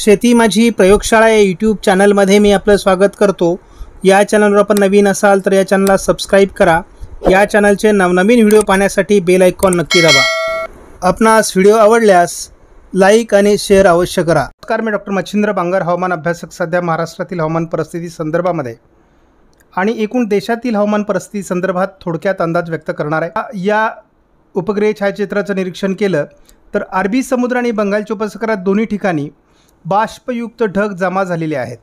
शेती माझी प्रयोगशाळा या यूट्यूब चॅनलमध्ये मी आपलं स्वागत करतो या चॅनलवर आपण नवीन असाल तर या चॅनलला सबस्क्राईब करा या चॅनलचे नवनवीन व्हिडिओ पाहण्यासाठी बेल आयकॉन नक्की दाबा आपणास व्हिडिओ आवडल्यास लाईक आणि शेअर अवश्य करा नमस्कार मी डॉक्टर मच्छिंद्र बांगर हवामान अभ्यासक सध्या महाराष्ट्रातील हवामान परिस्थिती संदर्भामध्ये आणि एकूण देशातील हवामान परिस्थिती संदर्भात थोडक्यात अंदाज व्यक्त करणार आहे या उपग्रह छायाचित्राचं निरीक्षण केलं तर अरबी समुद्र आणि बंगालच्या उपसागरात दोन्ही ठिकाणी बाष्पयुक्त ढग जमा झालेले आहेत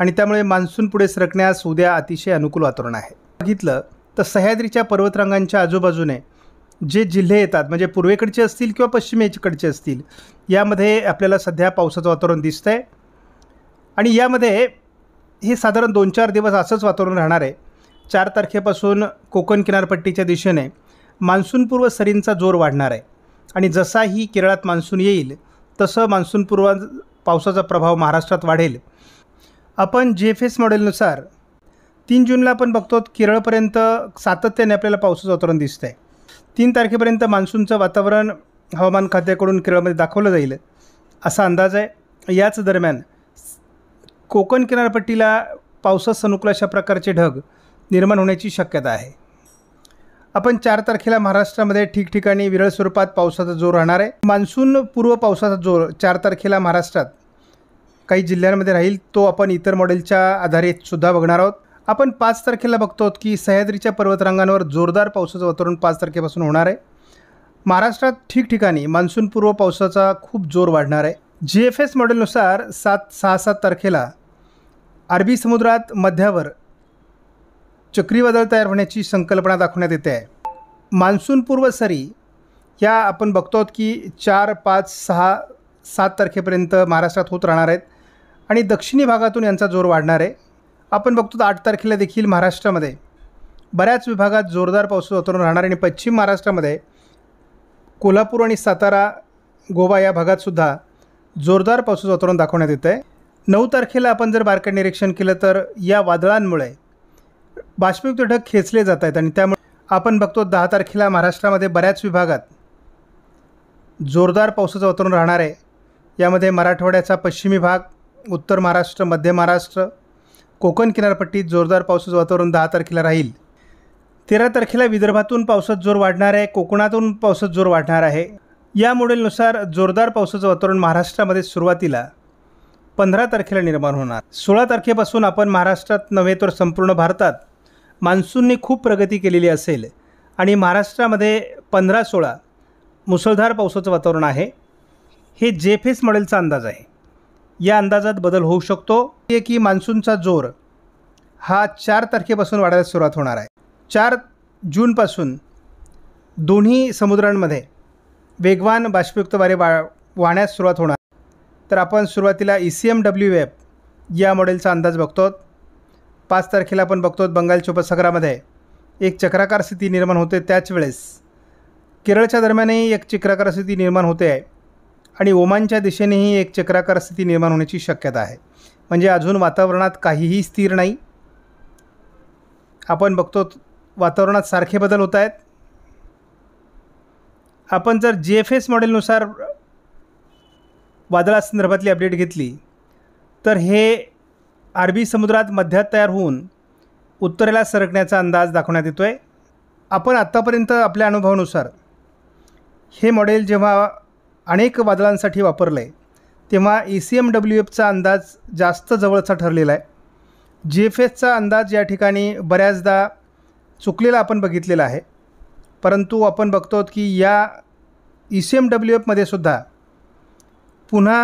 आणि त्यामुळे मान्सून पुढे सरकण्यास उद्या अतिशय अनुकूल वातावरण आहे बघितलं तर सह्याद्रीच्या पर्वतरांगांच्या आजूबाजूने जे जिल्हे येतात म्हणजे पूर्वेकडचे असतील किंवा पश्चिमेकडचे असतील यामध्ये आपल्याला सध्या पावसाचं वातावरण दिसतं आहे आणि यामध्ये हे साधारण दोन चार दिवस असंच वातावरण राहणार आहे चार तारखेपासून कोकण किनारपट्टीच्या दिशेने मान्सूनपूर्व सरींचा जोर वाढणार आहे आणि जसाही केरळात मान्सून येईल तसं मान्सूनपूर्व पावसाचा प्रभाव महाराष्ट्रात वाढेल आपण जे एफ एस मॉडेलनुसार तीन जूनला आपण बघतो केरळपर्यंत सातत्याने आपल्याला पावसाचं वातावरण दिसतं आहे तीन तारखेपर्यंत मान्सूनचं वातावरण हवामान खात्याकडून केरळमध्ये दाखवलं जाईल असा अंदाज आहे याच दरम्यान कोकण किनारपट्टीला पावसात सनुकूल अशा प्रकारचे ढग निर्माण होण्याची शक्यता आहे आपण चार तारखेला महाराष्ट्रामध्ये ठिकठिकाणी विरळ स्वरूपात पावसाचा जोर राहणार आहे मान्सून पूर्व पावसाचा जोर चार तारखेला महाराष्ट्रात काही जिल्ह्यांमध्ये राहील तो आपण इतर मॉडेलच्या आधारे सुद्धा बघणार आहोत आपण पाच तारखेला बघतो की सह्याद्रीच्या पर्वतरांगांवर जोरदार पावसाचं वातावरण पाच तारखेपासून होणार आहे महाराष्ट्रात ठिकठिकाणी मान्सूनपूर्व पावसाचा खूप जोर वाढणार आहे जी एफ एस मॉडेलनुसार सात सहा सात तारखेला अरबी समुद्रात मध्यावर चक्रीवादळ तयार होण्याची संकल्पना दाखवण्यात येते आहे मान्सूनपूर्व सरी या आपण बघतो की चार पाच सहा सात तारखेपर्यंत महाराष्ट्रात होत राहणार आहेत आणि दक्षिणी भागातून यांचा जोर वाढणार आहे आपण बघतो आठ तारखेला देखील महाराष्ट्रामध्ये बऱ्याच विभागात जोरदार पाऊस वातावरण राहणार आणि पश्चिम महाराष्ट्रामध्ये कोल्हापूर आणि सातारा गोवा या भागातसुद्धा जोरदार पाऊस वातावरण दाखवण्यात येतं आहे नऊ तारखेला आपण जर बारकेट निरीक्षण केलं तर या वादळांमुळे बाष्पयुक्त ढग खेचले जात आहेत आणि त्यामुळे आपण बघतो दहा तारखेला महाराष्ट्रामध्ये बऱ्याच विभागात जोरदार पावसाचं वातावरण राहणार आहे यामध्ये मराठवाड्याचा पश्चिमी भाग उत्तर महाराष्ट्र मध्य महाराष्ट्र कोकण किनारपट्टीत जोरदार पावसाचं वातावरण दहा तारखेला राहील तेरा तारखेला विदर्भातून पावसात जोर वाढणार आहे कोकणातून पावसात जोर वाढणार आहे या मॉडेलनुसार जोरदार पावसाचं वातावरण महाराष्ट्रामध्ये सुरुवातीला पंधरा तारखेला निर्माण होणार सोळा तारखेपासून आपण महाराष्ट्रात नव्हे तर संपूर्ण भारतात मान्सूनने खूप प्रगती केलेली असेल आणि महाराष्ट्रामध्ये पंधरा सोळा मुसळधार पावसाचं वातावरण आहे हे जेफेस मॉडेलचा अंदाज आहे या अंदाजात बदल होऊ शकतो ते की मान्सूनचा जोर हा चार तारखेपासून वाढायला सुरुवात होणार आहे चार जूनपासून दोन्ही समुद्रांमध्ये वेगवान बाष्पयुक्त वारे वा वाहण्यास सुरुवात होणार तर आपण सुरुवातीला E C M W F या मॉडेलचा अंदाज बघतो पाच तारखेला आपण बघतो बंगालच्या उपसागरामध्ये एक चक्राकार स्थिती निर्माण होते त्याच वेळेस केरळच्या दरम्यानही एक चक्राकार स्थिती निर्माण होते आहे आणि ओमानच्या दिशेनेही एक चक्राकार स्थिती निर्माण होण्याची शक्यता आहे म्हणजे अजून वातावरणात काहीही स्थिर नाही आपण बघतो वातावरणात सारखे बदल होत आहेत आपण जर जी एफ एस मॉडेलनुसार वादळासंदर्भातली अपडेट घेतली तर हे अरबी समुद्रात मध्यात तयार होऊन उत्तरेला सरकण्याचा अंदाज दाखवण्यात येतो आहे आपण आत्तापर्यंत आपल्या अनुभवानुसार हे मॉडेल जेव्हा अनेक वादळांसाठी वापरलं आहे तेव्हा ई सी एम डब्ल्यू एफचा अंदाज जास्त जवळचा ठरलेला आहे जी एफ एसचा अंदाज या ठिकाणी बऱ्याचदा चुकलेला आपण बघितलेला आहे परंतु आपण बघतो की या ई सी एम डब्ल्यू एफमध्ये सुद्धा पुन्हा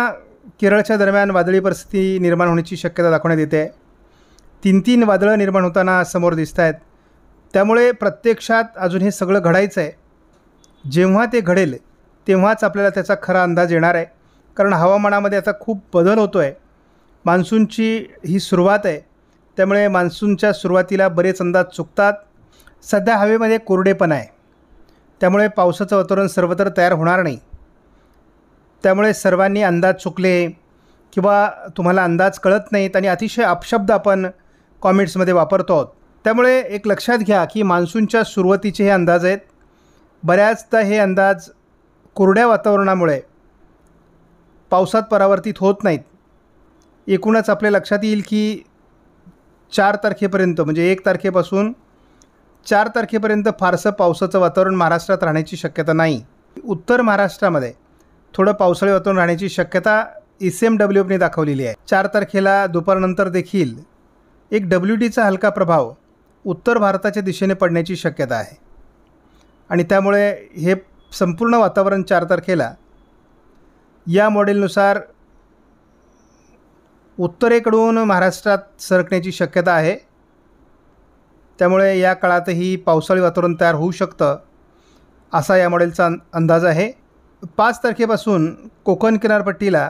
केरळच्या दरम्यान वादळी परिस्थिती निर्माण होण्याची शक्यता दाखवण्यात येते तीन तीन वादळं निर्माण होताना समोर दिसत आहेत त्यामुळे प्रत्यक्षात अजून हे सगळं घडायचं आहे जेव्हा ते घडेल तेव्हाच आपल्याला त्याचा खरा अंदाज येणार आहे कारण हवामानामध्ये आता खूप बदल होतो आहे मान्सूनची ही सुरुवात आहे त्यामुळे मान्सूनच्या सुरुवातीला बरेच अंदाज चुकतात सध्या हवेमध्ये कोरडेपण आहे त्यामुळे पावसाचं वातावरण सर्वत्र तयार होणार नाही त्यामुळे सर्वांनी अंदाज चुकले किंवा तुम्हाला अंदाज कळत नाहीत आणि अतिशय अपशब्द आपण कॉमेंट्समध्ये वापरतो आहोत त्यामुळे एक लक्षात घ्या की मान्सूनच्या सुरुवातीचे हे अंदाज आहेत बऱ्याचदा हे अंदाज कोरड्या वातावरणामुळे पावसात परावर्तित होत नाहीत एकूणच आपल्या लक्षात येईल की चार तारखेपर्यंत म्हणजे एक तारखेपासून चार तारखेपर्यंत फारसं पावसाचं वातावरण महाराष्ट्रात राहण्याची शक्यता नाही उत्तर महाराष्ट्रामध्ये थोडं पावसाळी वातावरण राहण्याची शक्यता ई सी एम डब्ल्यू दाखवलेली आहे चार तारखेला दुपारनंतर देखील एक डब्ल्यू डीचा हलका प्रभाव उत्तर भारताच्या दिशेने पडण्याची शक्यता आहे आणि त्यामुळे हे संपूर्ण वातावरण चार तारखेला या मॉडेलनुसार उत्तरेकडून महाराष्ट्रात सरकण्याची शक्यता आहे त्यामुळे या काळातही पावसाळी वातावरण तयार होऊ शकतं असा या मॉडेलचा अंदाज आहे पाच तारखेपासून कोकण किनारपट्टीला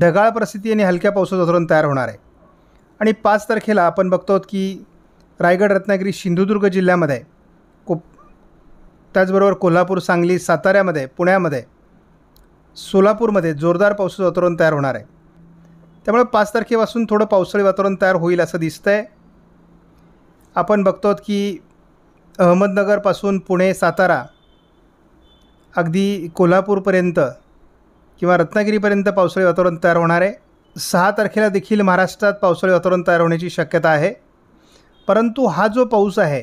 ढगाळ परिस्थिती आणि हलक्या पावसाचं धोरण तयार होणार आहे आणि पाच तारखेला आपण बघतो की रायगड रत्नागिरी सिंधुदुर्ग जिल्ह्यामध्ये को त्याचबरोबर कोल्हापूर सांगली साताऱ्यामध्ये पुण्यामध्ये सोलापूरमध्ये जोरदार पावसाचं वातावरण तयार होणार आहे त्यामुळे पाच तारखेपासून थोडं पावसाळी वातावरण तयार होईल असं दिसतं आहे आपण बघतो की अहमदनगरपासून पुणे सातारा अगदी कोल्हापूरपर्यंत किंवा रत्नागिरीपर्यंत पावसाळी वातावरण तयार होणार आहे सहा तारखेला देखील महाराष्ट्रात पावसाळी वातावरण तयार होण्याची शक्यता आहे परंतु हा जो पाऊस आहे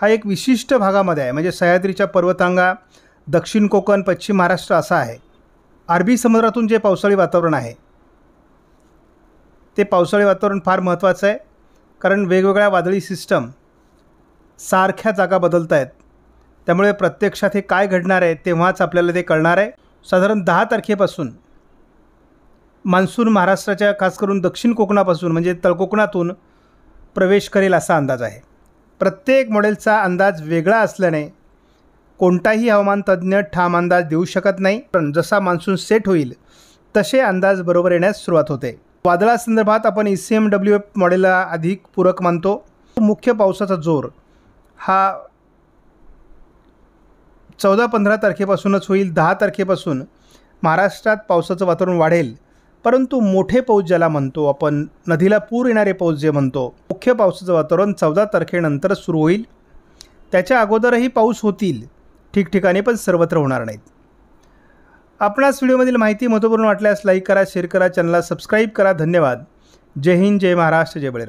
हा एक विशिष्ट भागामध्ये आहे म्हणजे सह्याद्रीच्या पर्वतांगा दक्षिण कोकण पश्चिम महाराष्ट्र असा आहे अरबी समुद्रातून जे पावसाळी वातावरण आहे ते पावसाळी वातावरण फार महत्त्वाचं आहे कारण वेगवेगळ्या वादळी सिस्टम सारख्या जागा बदलत आहेत त्यामुळे प्रत्यक्षात हे काय घडणार आहे तेव्हाच आपल्याला ते कळणार आहे साधारण दहा तारखेपासून मान्सून महाराष्ट्राच्या खास करून दक्षिण कोकणापासून म्हणजे तळकोकणातून प्रवेश करेल असा अंदाज आहे प्रत्येक मॉडेलचा अंदाज वेगळा असल्याने कोणताही हवामान तज्ज्ञ ठाम अंदाज देऊ शकत नाही पण जसा मान्सून सेट होईल तसे अंदाज बरोबर येण्यास सुरुवात होते वादळासंदर्भात आपण E C M W F मॉडेलला अधिक पूरक मानतो मुख्य पावसाचा जोर हा चौदा पंधरा तारखेपासूनच होईल दहा तारखेपासून महाराष्ट्रात पावसाचं वातावरण वाढेल परंतु मोठे पाऊस ज्याला म्हणतो आपण नदीला पूर येणारे पाऊस जे म्हणतो मुख्य पावसाचं वातावरण चौदा तारखेनंतर सुरू होईल त्याच्या अगोदरही पाऊस होतील ठिकठिकाणी पण सर्वत्र होणार नाहीत आपणास व्हिडिओमधील माहिती महत्त्वपूर्ण वाटल्यास लाईक करा शेअर करा चॅनलला सबस्क्राईब करा धन्यवाद जय हिंद जय महाराष्ट्र जय बळीराम